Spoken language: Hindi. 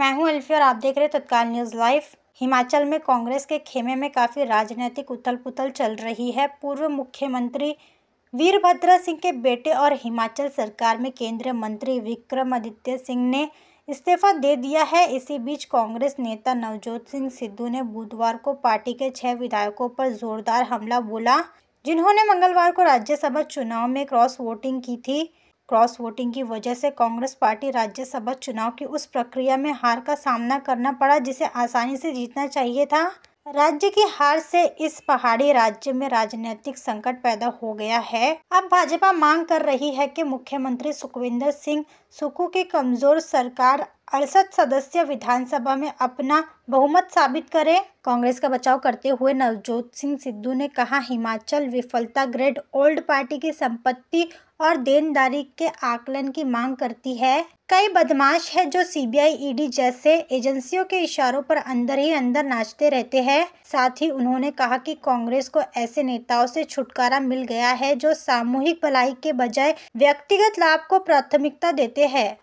मैं हूं अल्फी और आप देख रहे हैं तत्काल न्यूज़ लाइव हिमाचल में कांग्रेस के खेमे में काफ़ी राजनीतिक उथल पुथल चल रही है पूर्व मुख्यमंत्री वीरभद्र सिंह के बेटे और हिमाचल सरकार में केंद्रीय मंत्री विक्रमादित्य सिंह ने इस्तीफा दे दिया है इसी बीच कांग्रेस नेता नवजोत सिंह सिद्धू ने बुधवार को पार्टी के छह विधायकों पर जोरदार हमला बोला जिन्होंने मंगलवार को राज्यसभा चुनाव में क्रॉस वोटिंग की थी क्रॉस वोटिंग की वजह से कांग्रेस पार्टी राज्यसभा चुनाव की उस प्रक्रिया में हार का सामना करना पड़ा जिसे आसानी से जीतना चाहिए था राज्य की हार से इस पहाड़ी राज्य में राजनीतिक संकट पैदा हो गया है अब भाजपा मांग कर रही है कि मुख्यमंत्री सुखविंदर सिंह सुकू की कमजोर सरकार अड़सठ सदस्य विधानसभा में अपना बहुमत साबित करें कांग्रेस का बचाव करते हुए नवजोत सिंह सिद्धू ने कहा हिमाचल विफलता ग्रेड ओल्ड पार्टी की संपत्ति और देनदारी के आकलन की मांग करती है कई बदमाश है जो सीबीआई ईडी जैसे एजेंसियों के इशारों पर अंदर ही अंदर नाचते रहते हैं साथ ही उन्होंने कहा कि कांग्रेस को ऐसे नेताओं से छुटकारा मिल गया है जो सामूहिक भलाई के बजाय व्यक्तिगत लाभ को प्राथमिकता देते हैं